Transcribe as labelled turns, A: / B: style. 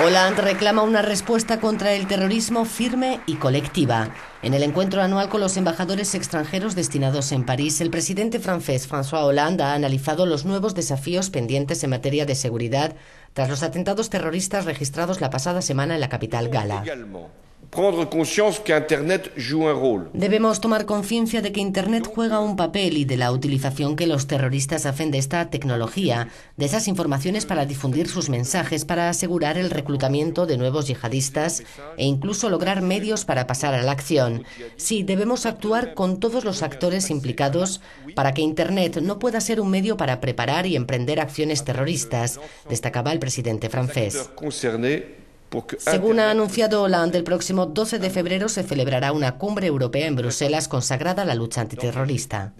A: Hollande reclama una respuesta contra el terrorismo firme y colectiva. En el encuentro anual con los embajadores extranjeros destinados en París, el presidente francés François Hollande ha analizado los nuevos desafíos pendientes en materia de seguridad tras los atentados terroristas registrados la pasada semana en la capital gala. Debemos tomar conciencia de que Internet juega un papel y de la utilización que los terroristas hacen de esta tecnología, de esas informaciones para difundir sus mensajes, para asegurar el reclutamiento de nuevos yihadistas e incluso lograr medios para pasar a la acción. Sí, debemos actuar con todos los actores implicados para que Internet no pueda ser un medio para preparar y emprender acciones terroristas, destacaba el presidente francés. Según ha anunciado Hollande, el próximo 12 de febrero se celebrará una cumbre europea en Bruselas consagrada a la lucha antiterrorista.